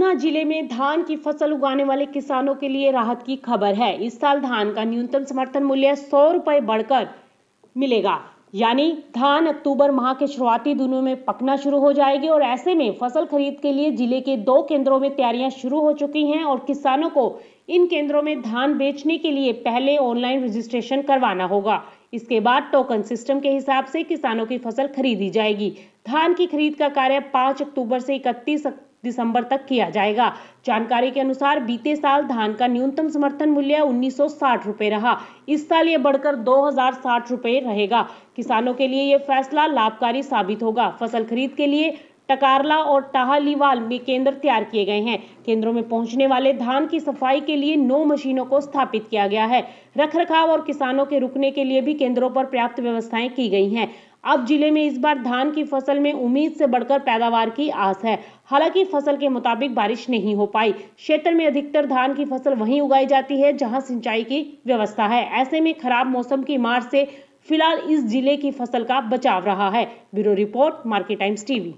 ऊना जिले में धान की फसल उगाने वाले किसानों के लिए राहत की खबर है इस साल धान का न्यूनतम समर्थन मूल्य सौ रुपए बढ़कर मिलेगा यानी धान अक्टूबर माह के शुरुआती दिनों में पकना शुरू हो जाएगी और ऐसे में फसल खरीद के लिए जिले के दो केंद्रों में तैयारियां शुरू हो चुकी हैं और किसानों को इन केंद्रों में धान बेचने के लिए पहले ऑनलाइन रजिस्ट्रेशन करवाना होगा इसके बाद टोकन सिस्टम के हिसाब से किसानों की फसल खरीदी जाएगी धान की खरीद का कार्य 5 अक्टूबर से 31 दिसंबर तक किया जाएगा जानकारी के अनुसार बीते साल धान का न्यूनतम समर्थन मूल्य उन्नीस रुपए रहा इस साल ये बढ़कर दो रुपए रहेगा किसानों के लिए ये फैसला लाभकारी साबित होगा फसल खरीद के लिए टकारला और टाहलीवाल में केंद्र तैयार किए गए हैं केंद्रों में पहुंचने वाले धान की सफाई के लिए नौ मशीनों को स्थापित किया गया है रख रखाव और किसानों के रुकने के लिए भी केंद्रों पर पर्याप्त व्यवस्थाएं की गई हैं अब जिले में इस बार धान की फसल में उम्मीद से बढ़कर पैदावार की आस है हालांकि फसल के मुताबिक बारिश नहीं हो पाई क्षेत्र में अधिकतर धान की फसल वहीं उगाई जाती है जहां सिंचाई की व्यवस्था है ऐसे में खराब मौसम की मार से फिलहाल इस जिले की फसल का बचाव रहा है bureau report market times TV